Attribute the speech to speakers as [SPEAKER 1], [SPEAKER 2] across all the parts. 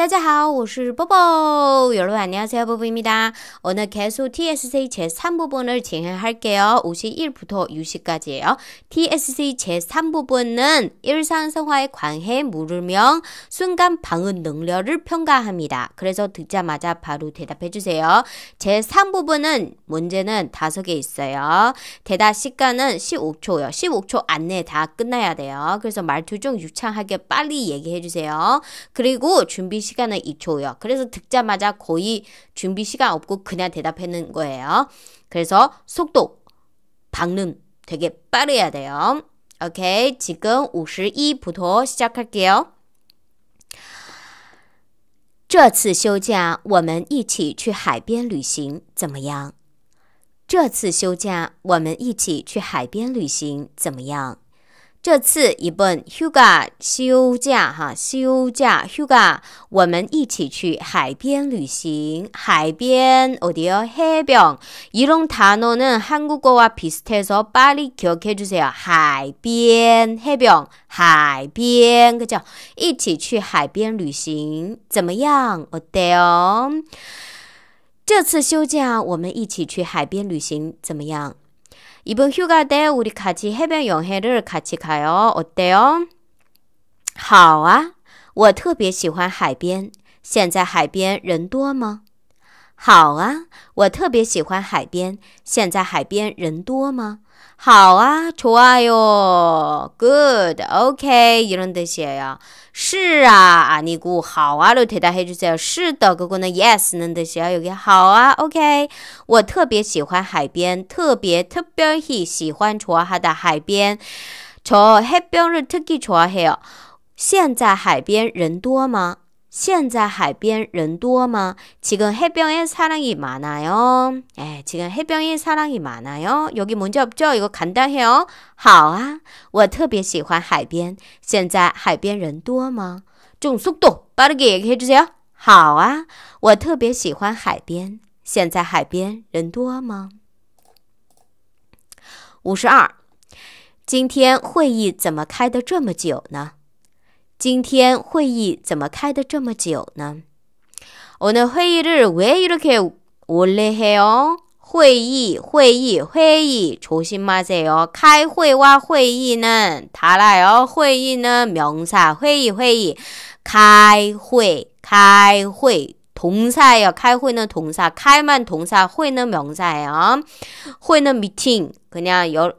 [SPEAKER 1] 大家好,我是波波. 여러분 안녕하세요, 보보입니다. 오늘 개수 TSC 제3부분을 진행할게요. 51부터 60까지예요. TSC 제3부분은 일상생활 관해 물으명 순간 방은 능력을 평가합니다. 그래서 듣자마자 바로 대답해 주세요. 제3부분은 문제는 5개 있어요. 대답 시간은 15초요. 15초 안내다 끝나야 돼요. 그래서 말투 좀 유창하게 빨리 얘기해 주세요. 그리고 준비 시 시간은 2초요. 그래서 듣자마자 거의 준비 시간 없고 그냥 대답하는 거예요. 그래서 속도, 방음 되게 빠르야 돼요. 오케이, 지금 52부터 시작할게요. 这次休假，我们一起去海边旅行，怎么样？这次休假，我们一起去海边旅行，怎么样？这次 Huga 休假哈休假休假，我们一起去海边旅行。海边어디요해변이런단어는한국어와비슷해서빨리기억해주세요해변해변海边，个叫一起去海边旅行，怎么样？어디 요？ 这次休假我们一起去海边旅行，怎么样？이번휴가때우리같이해변옆에를같이가요어때요好啊，我特别喜欢海边。现在海边人多吗？好啊，我特别喜欢海边。现在海边人多吗？好啊，좋아요 ，good，OK， 이런뜻이에 요。 是啊，아니 고， 好啊都대답해주셔 요。 是的，그거는 Yes， 는뜻이야여 기。 好啊，OK，我特别喜欢海边，特别特别喜喜欢坐哈的海边，坐海边是特别坐哈哟。现在海边人多吗？现在海边人多吗？지금해변에사람이많아 요。 哎，지금해변에사람이많아 요。 여기문제없죠이거간단해 요。 好啊，我特别喜欢海边。现在海边人多吗？좀속도빨리개이렇게줘好啊，我特别喜欢海边。现在海边人多吗？五十二。今天会议怎么开的这么久呢？今天会议怎么开得这么久呢？ 오늘 회의를 왜 이렇게 오래 해요? 회의, 회의, 회의 조심하세요. 开会와 회의는 달아요. 회의는 명사, 회의, 회의. 开会,开会동사요 开会는 동사, 开만 동사, 회는 명사예요. 회는 미팅, 그냥 여,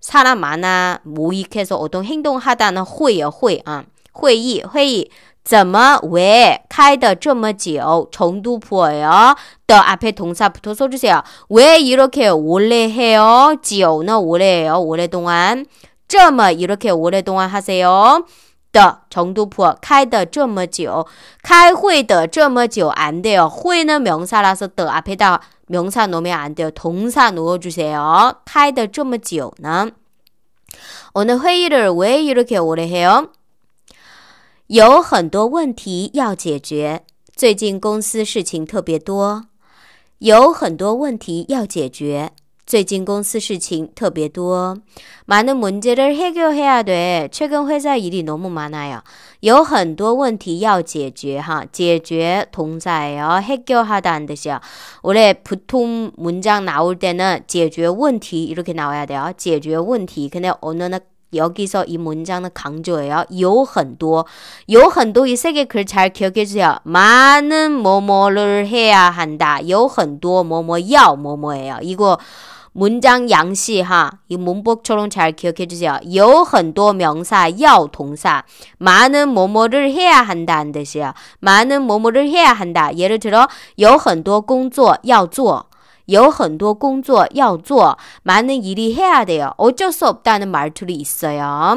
[SPEAKER 1] 사람 많아 모익해서 어떤 행동하다는 회요 회. 아. 어. 会议会议怎么왜开的 这么久 정도 부어요. the 앞에 동사 부터 써주세요. 왜 이렇게 오래 해요? 지요는 오래예요. 오래동안 这么 이렇게 오래동안 하세요. 더 정도 부어 开的这么久开会的这么久안 돼요. 会는 명사라서 더 앞에다 명사 놓으면 안 돼요. 동사 놓어주세요. 开的这么久呢? 오늘 회의를 왜 이렇게 오래 해요? 有很多问题要解决，最近公司事情特别多。有很多问题要解决，最近公司事情特别多。有很多问题要解决哈，解决同在哦，解决哈达那些，我嘞普通文章拿我点呢，解决问题一路去拿呀的呀，解决问题肯定我们的。 여기서 이 문장은 강조해요. 요很多, 요很多이 세개글 잘 기억해 주세요. 많은 뭐뭐를 해야 한다. 요很多 뭐뭐要 뭐뭐예요. 이거 문장 양시하 이 문법처럼 잘 기억해 주세요. 요很多 명사 要 동사 많은 뭐뭐를 해야 한다는 뜻이에요. 많은 뭐뭐를 해야 한다. 예를 들어 요很多工作要做 有很多工作要做，많은일이해야돼요 어쩔 수 없다는 말투로 있어요.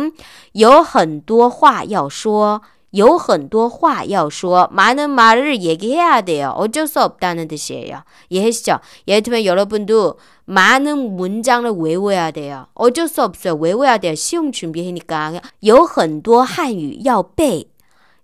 [SPEAKER 1] 有很多话要说。有很多话要说. 많은 말을 얘기해야 돼요. 어쩔 수 없다는 뜻이에요. 이해시죠 예를 들면 여러분도 많은 문장을 외워야 돼요. 어쩔 수 없어요. 외워야 돼요. 시험 준비하니까. 有很多汉语要背.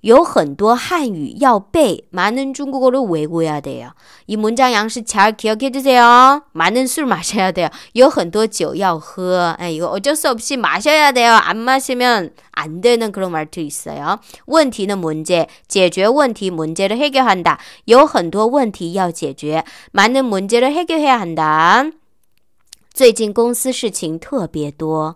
[SPEAKER 1] 有很多汉语要背，많은중국어를 외워야 돼요. 이 문장 양식 잘 기억해 주세요. 많은 술 마셔야 돼요. 有很多酒要喝. 예, 이거 어쩔 수 없이 마셔야 돼요. 안 마시면 안 되는 그런 말도 있어요. 问题는 문제, 解决问题 문제를 해결한다. 有很多问题要解决. 많은 문제를 해결해야 한다. 最近公司事情特别多。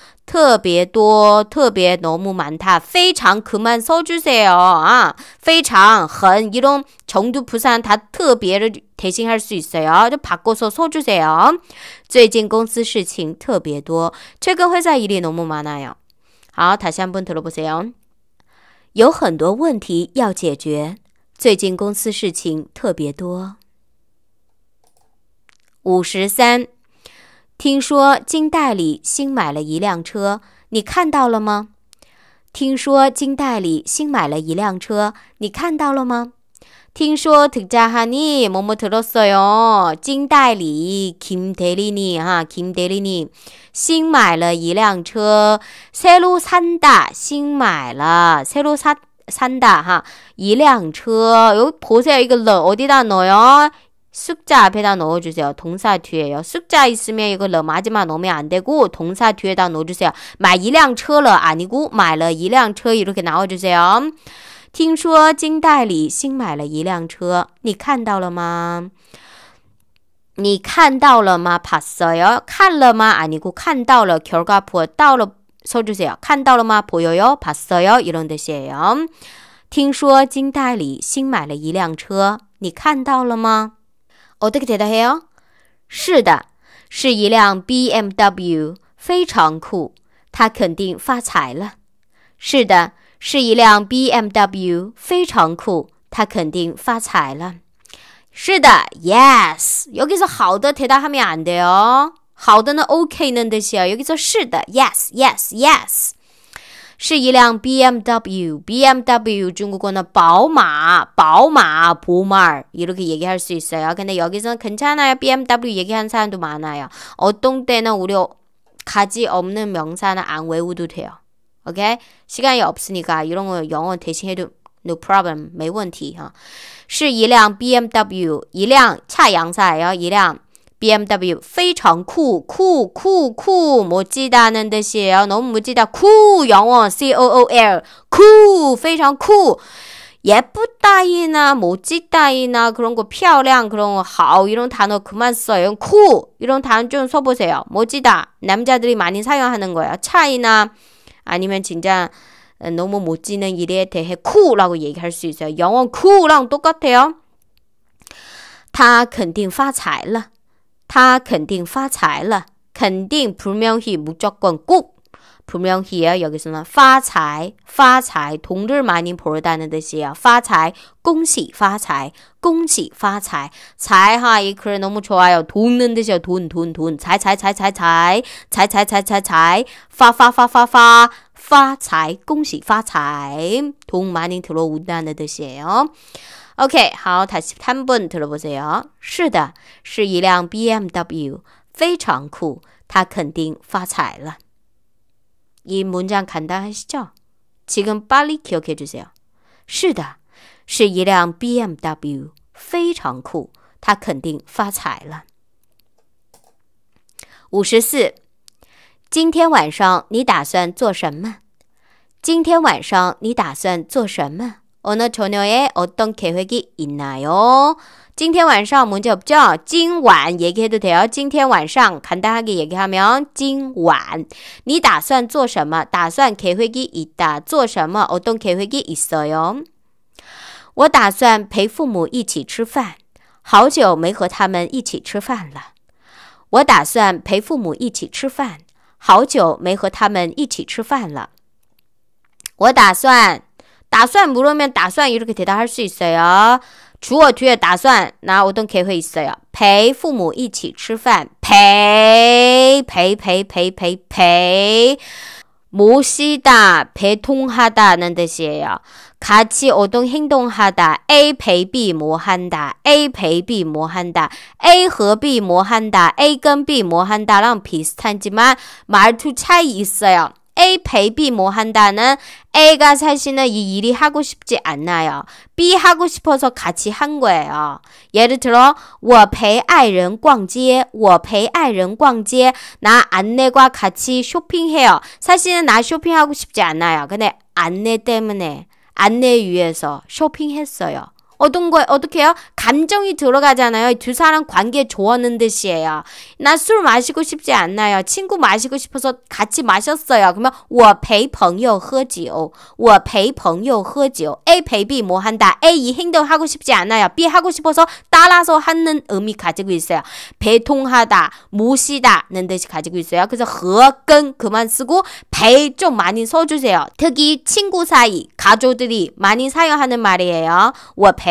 [SPEAKER 1] 特别多，特别너무많다非常그만써주세요啊，非常很一种程度不算，它特别的贴心还是可以的哦。就把过说说주세요最近公司事情特别多，최근회사일이너무많아요好，다시한번들어보세요有很多问题要解决，最近公司事情特别多。五十三。听说金代理新买了一辆车，你看到了吗？听说金代理新买了一辆车，你看到了吗？听说特加哈尼么么特罗嗦哟，金代理金代理尼哈金代理尼新买了一辆车，塞鲁参大新买了塞鲁参参大哈一辆车，有菩萨有一个老奥蒂达诺哟。 숙자 앞에다 넣어주세요. 동사 뒤에요. 숙자 있으면 이거 러 마지막 넣으면 안 되고 동사 뒤에다 넣어주세요. 마一辆 车了 아니고 买了一辆车 이렇게 나와주세요. 听说金代理新买了一辆车你看到了吗你看到了吗 봤어요. 看了吗 아니고 看到了 결과 부어 到了 써주세요. 看到了吗 보여요? 봤어요? 이런 뜻이에요. 听说金代理新买了一辆车你看到了吗哦，对个，听到嘿哦，是的，是一辆 BMW，非常酷，他肯定发财了。是的，是一辆 BMW，非常酷，他肯定发财了。是的，Yes，有给说好的，听到后面按的哟，好的，那 OK，能得些，有给说是的，Yes，Yes，Yes。是一辆 BMW, BMW 중국어는 宝马,宝马, 보말 이렇게 얘기할 수 있어요. 근데 여기서는 괜찮아요. BMW 얘기하는 사람도 많아요. 어떤 때는 우리 가지 없는 명사는 안 외우도 돼요. 오케이? 시간이 없으니까 이런 거 영어 대신해도 no problem, 没问题哈。是一辆 BMW, 一辆차양사예요. 一辆 BMW非常酷酷酷酷멋지다는 뜻이에요. 너무 멋지다. 酷영어 C O O L 酷非常酷. 예쁘다이나 멋지다이나 그런 거漂亮 그런 거 하우 이런 단어 그만 써요. 酷 이런 단어 좀 써보세요. 멋지다 남자들이 많이 사용하는 거예요. 차이나 아니면 진짜 너무 멋지는 일에 대해 酷라고 얘기할 수 있어요. 영어 酷랑 똑같아요. 他肯定发财了。 他肯定发财了。肯定불명히 무조건 꼭불명히 여기서는 파财, 파财 돈을 많이 벌다는 뜻이에요. 파财, 恭喜发财,恭喜发财. 财하 이글 너무 좋아요. 돕는 뜻이에요. 돈, 돈, 돈. 财财财财财,财财财财财,发发发发发. 파财, 恭喜发财.돈 많이 들어온다는 뜻이에요. OK，好，它是 tan bun talo bo zio，是的，是一辆 BMW，非常酷，他肯定发财了。이문장간단하시죠지금빨리기억해주세 요。 是的，是一辆 BMW，非常酷，他肯定发财了。五十四，今天晚上你打算做什么？今天晚上你打算做什么？我呢，昨天夜我东开会去，一奈哟。今天晚上我们就不讲，今晚也可以都听今天晚上看大家的也看没有？今晚你打算做什么？打算开会去？一打做什么？我东开会去，一说哟。我打算陪父母一起吃饭，好久没和他们一起吃饭了。我打算陪父母一起吃饭，好久没和他们一起吃饭了。我打算。打算 물으면 打算 이렇게 대답할 수 있어요. 주어 뒤에 打算 나오던 계획 있어요. 陪 부모 一起吃饭.陪陪陪陪陪陪 모시다, 배통하다는 뜻이에요. 같이 어떤 행동하다. A 陪 B 뭐한다. A 陪 B 뭐한다. A 和 B 뭐한다. A 跟 B 뭐한다랑 비슷하지만 말투 차이 있어요. A 베이비 뭐 한다는 A가 사실은 이 일이 하고 싶지 않나요? B 하고 싶어서 같이 한 거예요. 예를 들어 我陪爱人逛街,我陪爱人逛街나 안내과 같이 쇼핑해요. 사실은 나 쇼핑하고 싶지 않아요. 근데 안내 때문에 안내 위해서 쇼핑했어요. 어떤 거 어떻게 요 감정이 들어가잖아요. 두 사람 관계 좋았는 듯이에요. 나 술 마시고 싶지 않나요? 친구 마시고 싶어서 같이 마셨어요. 그러면 我陪朋友喝酒.我陪朋友喝酒. A 陪 B 뭐 한다. A 이 행동하고 싶지 않아요. B 하고 싶어서 따라서 하는 의미 가지고 있어요. 배통하다, 모시다는 뜻이 가지고 있어요. 그래서 和跟 그만 쓰고 배 좀 많이 써주세요. 특히 친구 사이, 가족들이 많이 사용하는 말이에요. 我陪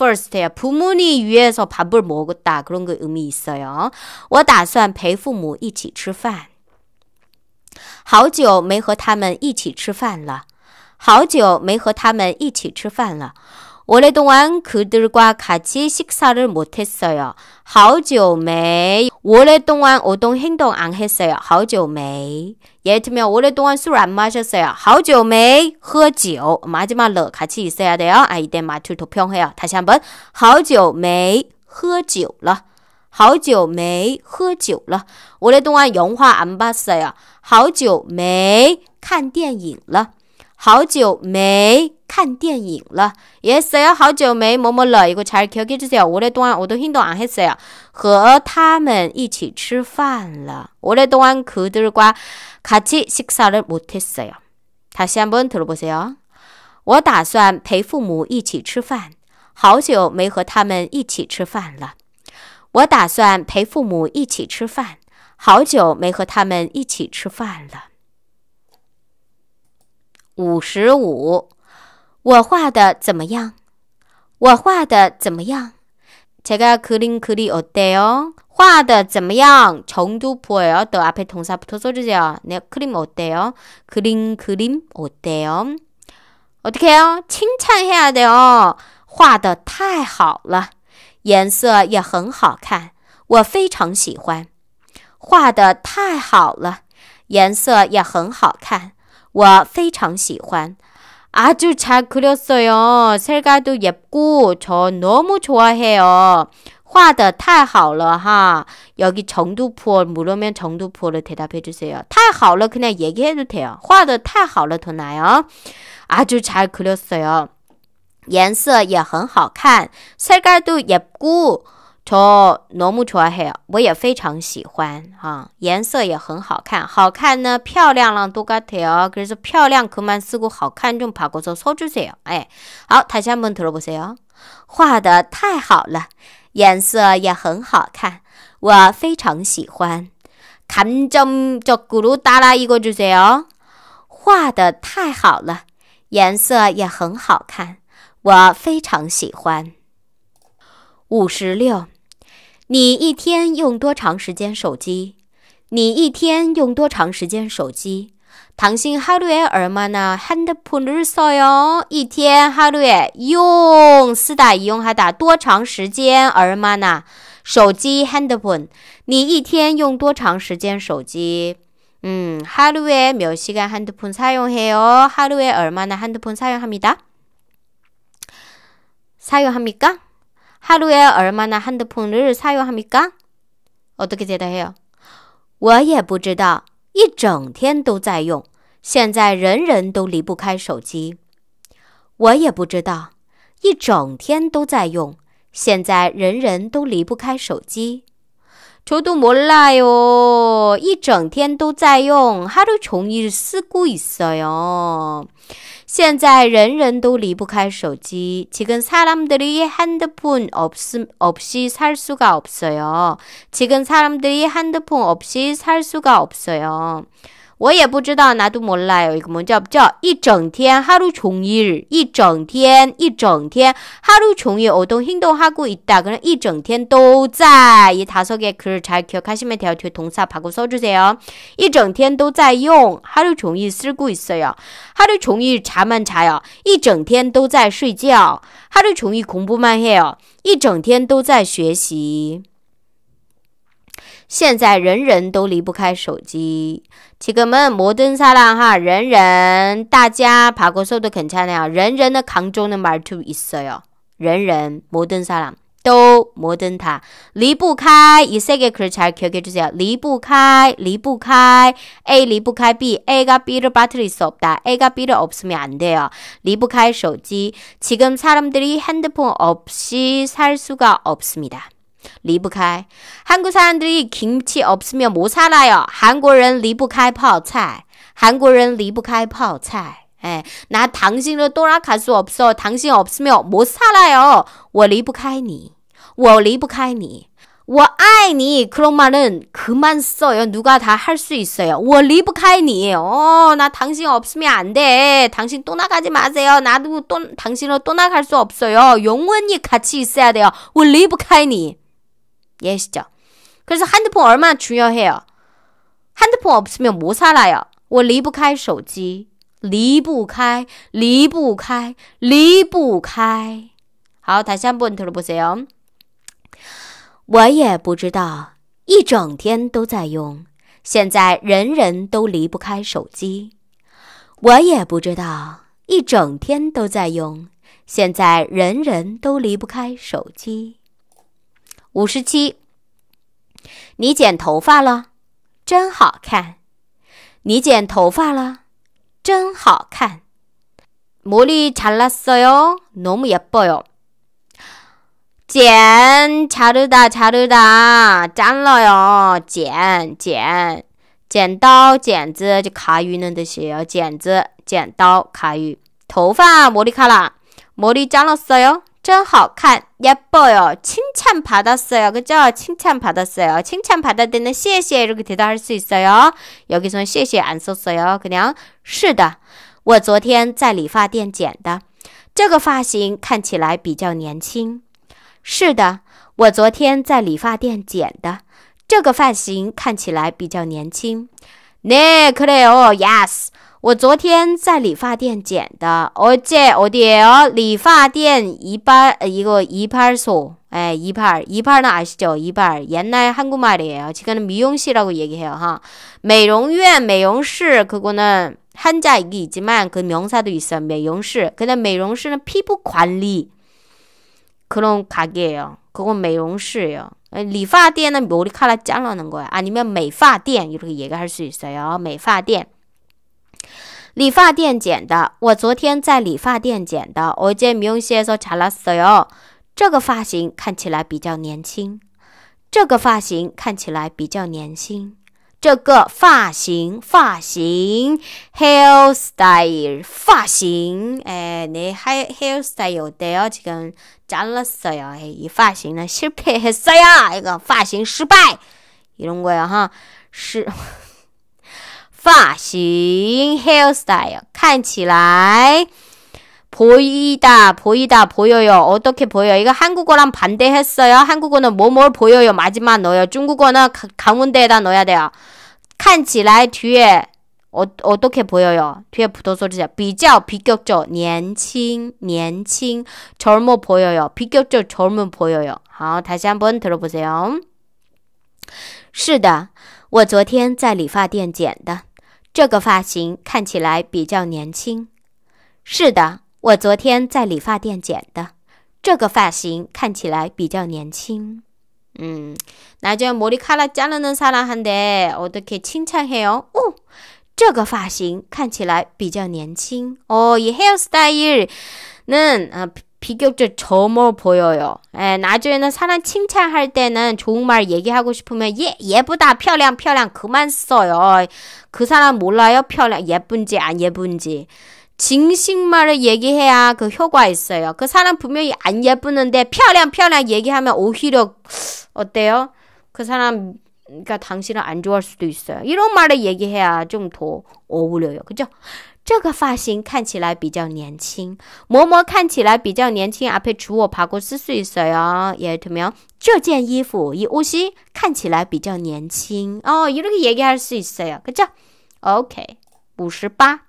[SPEAKER 1] first야 부모님 위해서 밥을 먹었다 그런 그 의미 있어요. 我打算陪父母一起吃饭.好久没和他们一起吃饭了.好久没和他们一起吃饭了。 오랫동안 그들과 같이 식사를 못했어요. 好久没 오랫동안 오동 행동 안 했어요. 好久没 예를 들면 오랫동안 술 안 마셨어요. 好久没喝酒 마지막 러 같이 있어야 돼요. 아 이때 마출 도평해요. 다시 한번 好久没喝酒了好久没喝酒了 오랫동안 영화 안 봤어요. 好久没看电影了好久没看电影了。也是呀，好久没摸摸了。一个查尔 QQ 这些。我的当我都很多啊，还是呀。和他们一起吃饭了。我那当晚和들과같이식사를못했어 요。 다시한번들어보세 요。 我打算陪父母一起吃饭。好久没和他们一起吃饭了。我打算陪父母一起吃饭。好久没和他们一起吃饭了。五十五，我画的怎么样？我画的怎么样？这个格林格林哦对哦，画的怎么样？程度不错都阿配同沙不托做这些。那格林哦对哦，格林格林哦对哦，哦对哦，清灿黑的哦，画的太好了，颜色也很好看，我非常喜欢。画的太好了，颜色也很好看。我非常喜欢。 아주 잘 그렸어요. 셀가도 예쁘고 저 너무 좋아해요. 画的太好了哈. 여기 정두포 물으면 정두포를 대답해 주세요. 太好了 그냥 얘기해도 돼요. 画的太好了더 나요. 아주 잘 그렸어요. 颜色也很好看. 색깔도 예쁘고 瞧，那么瞧黑，我也非常喜欢啊，颜色也很好看。好看呢，漂亮了多噶条，可是漂亮可蛮，如果好看中怕过做错之些哦。哎，好，台下们听罗不些哦，画的太好了，颜色也很好看，我非常喜欢。看中叫咕噜达拉一个之些哦，画的太好了，颜色也很好看，我非常喜欢。五十六。你一天用多长时间手机？你一天用多长时间手机？唐心哈瑞尔尔玛娜 h a n d p h 一天哈瑞用四打一用哈打多长时间？尔玛娜手机 handphone，你一天用多长时间手机？嗯，哈瑞没有习惯 h a n d p h 哦。哈瑞尔玛娜 h a n d p 哈米达？哈米哈罗尔尔玛娜，你的朋友在用哈米卡？我都给解答了。我也不知道，一整天都在用。现在人人都离不开手机。我也不知道，一整天都在用。现在人人都离不开手机。 저도 몰라요. 一整天都在用. 하루 종일 쓰고 있어요. 现在人人都离不开手机. 지금 사람들이 핸드폰 없, 없이 살 수가 없어요. 지금 사람들이 핸드폰 없이 살 수가 없어요. 我也不知道나도몰라요 이거 뭔지 죠 이整天, 하루 종일, 이整天, 이整天, 하루 종일 어떤 행동하고 있다. 그럼 이 整天都在이 다섯 개글잘 기억하시면 돼요. 동사 바꿔 써주세요. 이整天都在用, 하루 종일 쓰고 있어요. 하루 종일 잠만 자요. 이整天都在睡觉, 하루 종일 공부만 해요. 이整天都在学习. 现在人人都离不开手机. 지금은 모든 사람 하人人 다자 바꿔서도 괜찮아요. 人人의 강조는 말투 있어요. 人人 모든 사람 또 뭐든 다 리부카이 세개글잘 기억해 주세요. 리부카이 리부 A 리부카 B A가 B를 빠뜨릴 수 없다. A가 B를 없으면 안 돼요. 리부카이 쇼 지금 사람들이 핸드폰 없이 살 수가 없습니다. 离不开. 한국 사람들이 김치 없으면 못 살아요. 한국인 离不开泡菜.한국人离不开泡菜. 예, 나 당신을 떠나갈 수 없어. 당신 없으면 못 살아요. 我离不开你.我离不开你.我爱你. 그런 말은 그만 써요. 누가 다 할 수 있어요. 我离不开你. 어, 나 당신 없으면 안 돼. 당신 떠나가지 마세요. 나도 또, 당신을 떠나갈 수 없어요. 영원히 같이 있어야 돼요. 我离不开你.也是叫，可是 handphone 尔嘛 your h a n d p h o n e 是没有摩擦来哦，我离不开手机，离不开，离不开，离不开。好，他先不认得了不行。我也不知道，一整天都在用。现在人人都离不开手机。我也不知道，一整天都在用。现在人人都离不开手机。五十七，你剪头发了，真好看。你剪头发了，真好看。머리잘랐어 요， 너무예뻐 요。 剪，查르 다， 查르 다， 粘了哟。剪，剪，剪刀，剪子就卡语那的西哟。剪子，剪刀，卡语。头发，머리卡啦，머리잘了어哟。真好看，예뻐요칭찬받았어요그죠칭찬받았어요칭찬받아되는谢谢이렇게대답할수있어요여기선谢谢안쓰어요그냥是的，我昨天在理发店剪的，这个发型看起来比较年轻。是的，我昨天在理发店剪的，这个发型看起来比较年轻。네그래요 Yes. 我昨天在理发店剪的어제어디理发店이발 이거이발소 예, 이발. 이발은 아시죠? 이발. 옛날 한국말이에요. 지금은 미용실이라고 얘기해요. 하. 매롱院, 매용실 그거는 한자 이지만그 명사도 있어요. 매용실. 근데 매용실은 피부 관리 그런 가게예요. 그건 매용실요리파디에 머리카락 잘라는 거야. 아니면 메이파 이렇게 얘기할 수 있어요. 메이파디엔. 理发店剪的，我昨天在理发店剪的。我见某些说扎了死哟，这个发型看起来比较年轻，这个发型看起来比较年轻，这个发型发型 hairstyle 发型，哎，那还 hairstyle 得要几根扎了死哟，一发型呢，失败还是啥一个发型失败，李龙贵哈是。发型 hairstyle 看起来 보이다 보이다 보여요 어떻게 보여 이거 한국어랑 반대했어요 한국어는 뭐뭘 보여요 마지막 넣어요 중국어는 강 가운데에다 넣어야 돼요 看起来 뒤에 어, 어떻게 보여요? 뒤에 붙어서 진짜 비교 비격적 年轻年轻 젊어 보여요. 비격적 젊은 보여요. 好, 어, 다시 한번 들어보세요. 是的，我昨天在理发店剪的。这个发型看起来比较年轻。是的，我昨天在理发店剪的。这个发型看起来比较年轻。嗯，나중에머리카락자르는사람한데어떻게칭찬해요哦，这个发型看起来比较年轻。哦，이헤어스타일넌啊。 비교적 젊어 보여요. 예, 나중에는 사람 칭찬할 때는 좋은 말 얘기하고 싶으면 예, 예쁘다, 편량, 편량 그만 써요. 그 사람 몰라요? 편량, 예쁜지 안 예쁜지. 진심말을 얘기해야 그 효과 있어요. 그 사람 분명히 안 예쁘는데 편량, 편량 얘기하면 오히려 어때요? 그 사람 个唐僧的 Android 手机噻，伊罗马的爷爷啊，这么土，我唔了哟。搿叫，这个发型看起来比较年轻，嬷嬷看起来比较年轻啊，佩娶我爬过四岁噻呀，也得没这件衣服以乌西看起来比较年轻哦，伊那个爷爷还是四岁呀，搿叫。OK，五十八，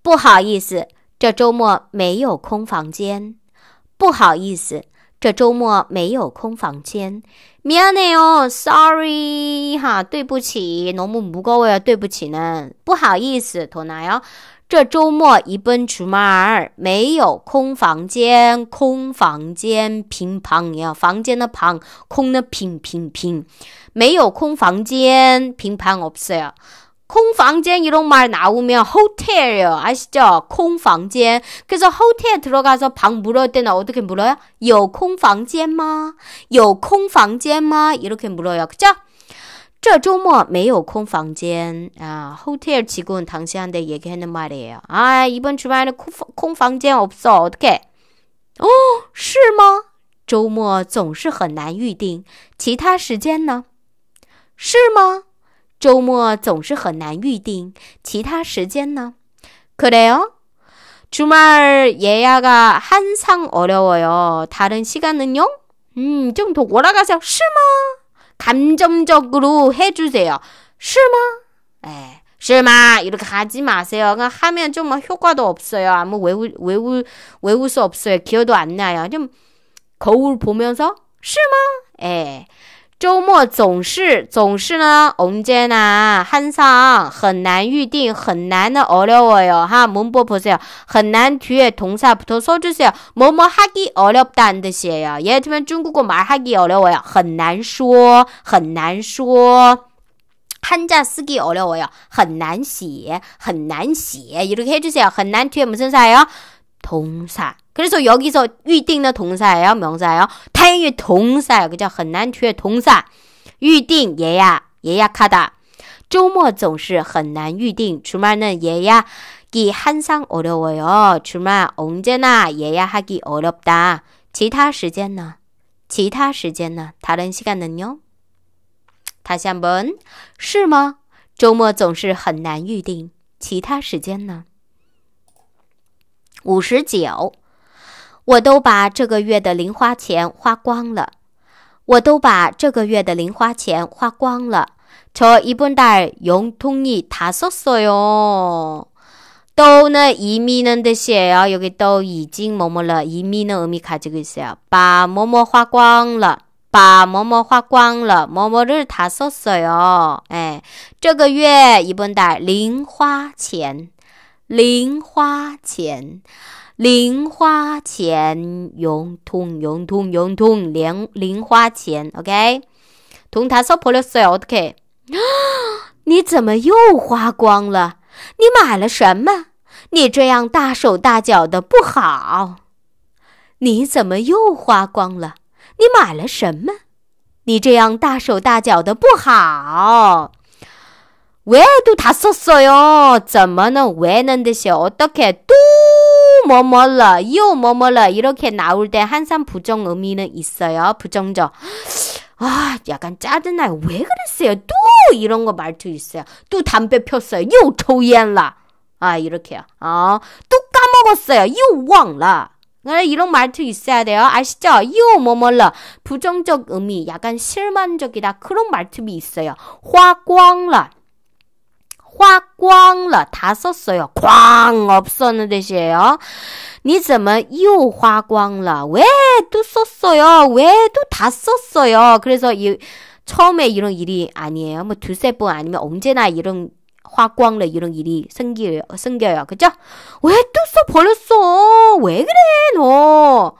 [SPEAKER 1] 不好意思，这周末没有空房间，不好意思。这周末没有空房间。明天哦，sorry 哈，对不起，罗姆姆哥呀，对不起呢，不好意思，托纳呀。这周末一奔出马儿，没有空房间，空房间，乒乓呀，房间的旁空的乒乒乒，没有空房间，乒乓，我不是。 콩방쟁이런말 나오면 호텔이요. 아시죠? 콩방쟁. 그래서 호텔 들어가서 방 물을 때는 어떻게 물어요? 요 콩방쟁마? 요 콩방쟁마? 이렇게 물어요. 그죠? 저周末没有空房间 아, 호텔 직원 당신한테 얘기하는 말이에요. 아, 이번 주말에는 콩방쟁 없어. 어떻게? 어, 是吗?周末总是很难预定。其他时间呢？是吗？ 周末总是很难预定，其他时间呢？그래요주말예약가항상어려워요다른시간은요 음, 좀 더 올라가세요. 실마? 감정적으로 해주세요. 실마? 에, 예, 실마? 이렇게 가지 마세요. 그냥 하면 좀 효과도 없어요. 아무 외울, 외울, 외울 수 없어요. 기어도 안 나요. 좀 거울 보면서 실마? 에. 예. 周末总是总是呢，红建呢，很伤，很难预定，很难的熬了我哟哈！蒙古婆子很难提，同啥不同说就是某某哈给熬了单的写呀，爷他们中国国买哈给熬了我呀，很难说，很难说，汉家司机熬了我呀，很难写，很难写，一路开就是呀，很难提，木生啥呀，同啥。可以说，尤其是预订的同色哦、明色哦，等于同色，这叫很难缺同色。预订也呀，也呀卡哒。周末总是很难预订，出嘛呢也呀，给很上饿了喂哦。出嘛，红着呢也呀还给饿了不哒。其他时间呢？其他时间呢？他能洗干净牛？他想问是吗？周末总是很难预订。其他时间呢？五十九。我都把这个月的零花钱花光了，我都把这个月的零花钱花光了。초이분다영통이다썼어요都呢이미는的写에요여기도이미么뭐라이미는의미가지고있어요把么么花光了，把么么花光了，么么日他说어요哎，这个月一本带零花钱，零花钱。零花钱，用通，用通，用通，零零花钱，OK。同他手破了手，OK。你怎么又花光了？你买了什么？你这样大手大脚的不好。你怎么又花光了？你买了什么？你这样大手大脚的不好。왜도他说说哟，怎么能为难的小어떻게 뭐뭐라, 요 뭐뭐라 이렇게 나올 때 항상 부정 의미는 있어요. 부정적. 아, 약간 짜증나요. 왜 그랬어요? 또 이런 거 말투 있어요. 또 담배 폈어요. 요 토이엔라. 아, 이렇게요. 어, 또 까먹었어요. 요 왕라. 네, 이런 말투 있어야 돼요. 아시죠? 요 뭐뭐라. 부정적 의미, 약간 실망적이다 그런 말투이 있어요. 화꽝라 화꽝러 다 썼어요. 꽝 없었는 뜻이에요. 니怎么又화光了왜또 썼어요? 왜 또 다 썼어요? 그래서 이 처음에 이런 일이 아니에요. 뭐 두세 번 아니면 언제나 이런 화꽝러 이런 일이 생겨요. 생겨요. 그죠? 왜 또 써버렸어? 왜 그래 너?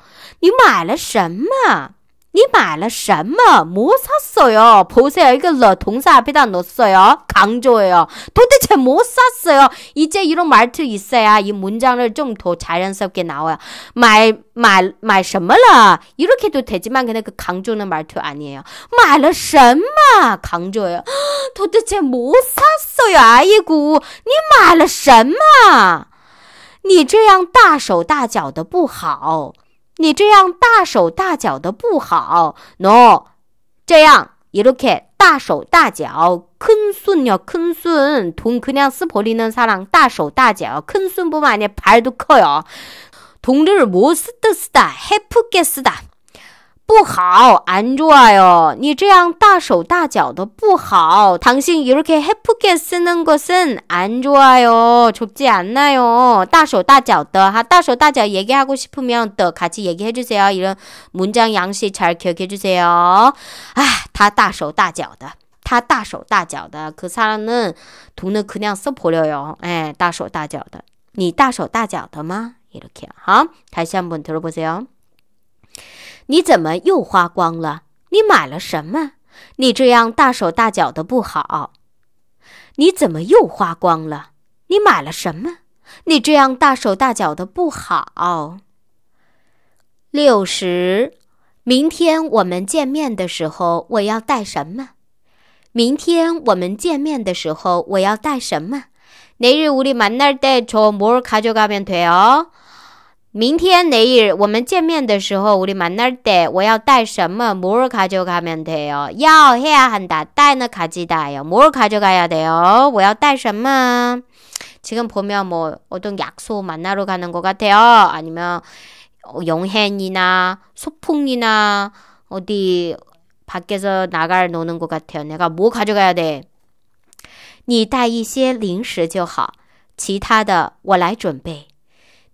[SPEAKER 1] 니말了什么 你买了什么摩擦手哟？菩萨有一个老同事被他弄色哟，扛着哟。他这叫摩擦色哟。以前一路买土一色啊，以文章嘞种土才颜色给拿啊。买买买什么了？一路去都特急忙，给那个扛着那买土安尼呀？买了什么扛着哟？他这叫摩擦色哟，哎呀姑，你买了什么？你这样大手大脚的不好。你这样大手大脚的不好，喏，这样一路开大手大脚，坑孙了坑孙。同克娘死婆里的萨大手大脚，坑孙不把你牌都磕哟。同里姆斯得斯哒，还夫给斯哒。 不好안 좋아요. 你这样大手大脚的不好. 당신 이렇게 해프게 쓰는 것은 안 좋아요. 좋지 않나요? 大手大脚的 하, 大手大脚 얘기하고 싶으면 더 같이 얘기해 주세요. 이런 문장 양식 잘 기억해 주세요. 아, 다大手大脚的.다大手大脚的.그 사람은 돈을 그냥 써 버려요. 예, 大手大脚的.你大手大脚的吗? 이렇게요. 어? 다시 한번 들어보세요. 你怎么又花光了？你买了什么？你这样大手大脚的不好。你怎么又花光了？你买了什么？你这样大手大脚的不好。六十，明天我们见面的时候我要带什么？明天我们见面的时候我要带什么？내일우리만나때좀뭘가져가면돼 요？ 明天내일 我们见面的时候，우리 만날 때 我要带什么？뭘 가져가면 돼요？ 要 해야 한다. 带는 가지다요. 뭘 가져가야 돼요? 我要带什么？ 지금 보면 뭐 어떤 약속 만나러 가는 것 같아요. 아니면 영행이나 소풍이나 어디 밖에서 나갈 노는 것 같아요. 내가 뭐 가져가야 돼? 你带一些零食就好，其他的我来准备。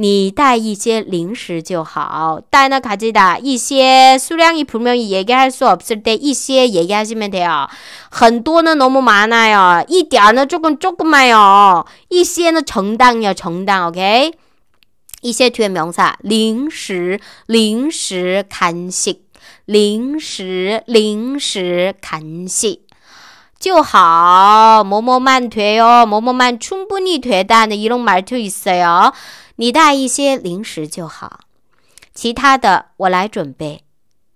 [SPEAKER 1] 你带一些零食就好，带那卡子哒一些数量一普米一얘기할수없을때一些얘기하지면돼 요， 很多呢那么많아 요， 一点呢조금조금만 요， 一些呢承担要承担，OK？一些全名啥？零食，零食看戏，零食，零食看戏。就好，摸摸慢腿哟，摸摸慢，从不你腿但的一路买退一些哟。你带一些零食就好，其他的我来准备，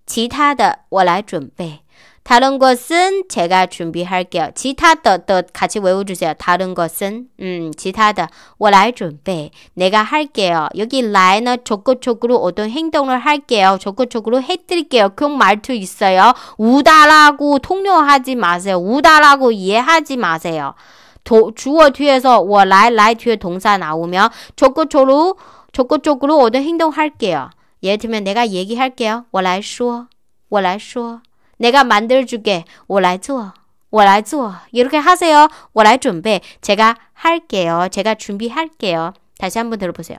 [SPEAKER 1] 其他的我来准备。 다른 것은 제가 준비할게요. 지타더더 같이 외워주세요. 다른 것은 음 지타더 我来准备 내가 할게요. 여기 来는 적극적으로 어떤 행동을 할게요. 적극적으로 해드릴게요. 그런 말투 있어요. 우다라고 통용하지 마세요. 우다라고 이해하지 마세요. 도, 주어 뒤에서 我来来 뒤에 동사 나오면 적극적으로 적극적으로 어떤 행동할게요. 예를 들면 내가 얘기할게요. 我来说我来说 내가 만들어줄게. 我来做.我来做. 이렇게 하세요. 我来准备. 제가 할게요. 제가 준비할게요. 다시 한번 들어보세요.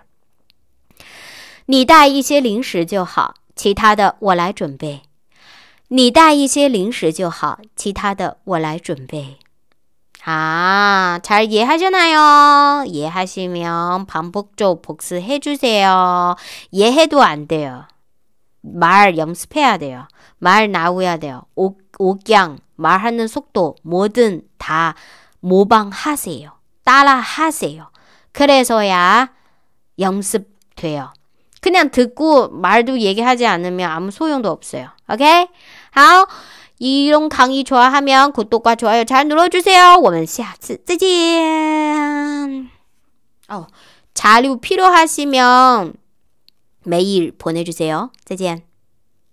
[SPEAKER 1] 你带一些零食就好，其他的我来准备。你带一些零食就好，其他的我来准备。 아, 잘 이해하시나요? 이해하시면 반복적 복습해 주세요. 이해해도 안 돼요. 말 연습해야 돼요. 말 나와야 돼요. 옥, 양 말하는 속도, 뭐든 다 모방하세요. 따라하세요. 그래서야 연습돼요. 그냥 듣고 말도 얘기하지 않으면 아무 소용도 없어요. 오케이? 하 이런 강의 좋아하면 구독과 좋아요 잘 눌러주세요. 我们下次再见. 어, 자료 필요하시면 메일 보내주세요. 再见.